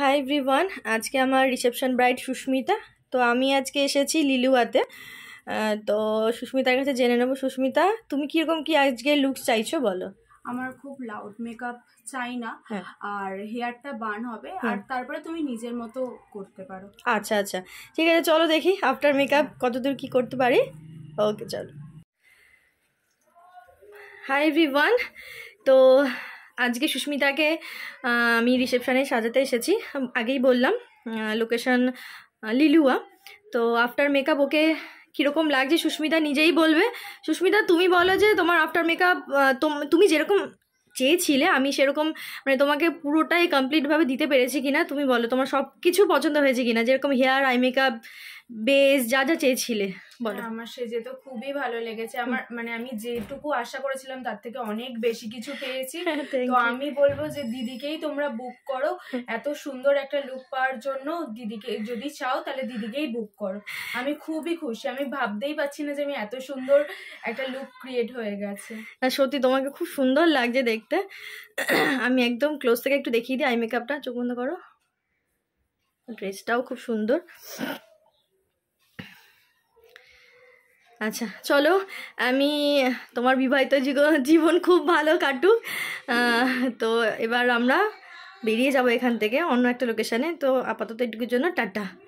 Hi everyone আজকে আমার reception bride Susmita তো আমি আজকে এসেছি লিলুয়াতে তো সুস্মিতার কাছে জেনে নেবো সুস্মিতা তুমি কীরকম কি আজকে লুক চাইছো বলো আমার খুব লাউড মেকআপ চাই না হ্যাঁ। আর হেয়ারটা বার্ন হবে আর তারপরে তুমি নিজের মতো করতে পারো আচ্ছা আচ্ছা ঠিক আছে চলো দেখি আফটার মেকআপ কতদূর কি করতে পারি ওকে চলো হাই এভরিওয়ান তো আজকে সুস্মিতাকে আমি রিসেপশানে সাজাতে এসেছি আগেই বললাম লোকেশন লিলুয়া তো আফটার মেকআপ ওকে কীরকম লাগছে সুস্মিতা নিজেই বলবে সুস্মিতা তুমি বলো যে তোমার আফটার মেকআপ তুমি যেরকম চেয়েছিলে আমি সেরকম মানে তোমাকে পুরোটাই কমপ্লিটভাবে দিতে পেরেছি কিনা তুমি বলো তোমার সব কিছু পছন্দ হয়েছে কিনা যেরকম হেয়ার আই মেকআপ বেশ যা যা চেয়েছিলে বলো হ্যাঁ, আমার সেজে তো খুবই ভালো লেগেছে আমার মানে আমি যেটুকু আশা করেছিলাম তার থেকে অনেক বেশি কিছু পেয়েছি হ্যাঁ, তো আমি বলবো যে দিদিকেই তোমরা বুক করো হ্যাঁ। এত সুন্দর একটা লুক পাওয়ার জন্য দিদিকে যদি চাও তাহলে দিদিকেই বুক করো আমি খুবই খুশি আমি ভাবতেই পাচ্ছি না যে আমি এত সুন্দর একটা লুক ক্রিয়েট হয়ে গেছে না সত্যি তোমাকে খুব সুন্দর লাগছে দেখতে আমি একদম ক্লোজ থেকে একটু দেখিয়ে দিই আই মেকআপটা চোখ বন্ধ করো ড্রেসটাও খুব সুন্দর আচ্ছা চলো আমি তোমার বিবাহিত জীবন খুব ভালো কাটুক তো এবার আমরা বেরিয়ে যাব এখান থেকে অন্য একটা লোকেশানে তো আপাতত এটুকুর জন্য টাটা